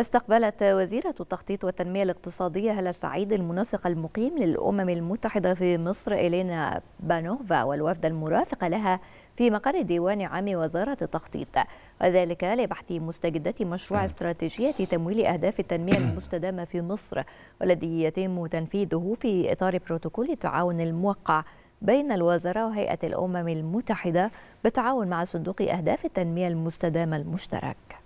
استقبلت وزيرة التخطيط والتنمية الاقتصادية هلا سعيد المنسق المقيم للأمم المتحدة في مصر إلينا بانوفا والوفد المرافق لها في مقر ديوان عام وزارة التخطيط وذلك لبحث مستجدات مشروع استراتيجية تمويل أهداف التنمية المستدامة في مصر والذي يتم تنفيذه في إطار بروتوكول التعاون الموقع بين الوزارة وهيئة الأمم المتحدة بالتعاون مع صندوق أهداف التنمية المستدامة المشترك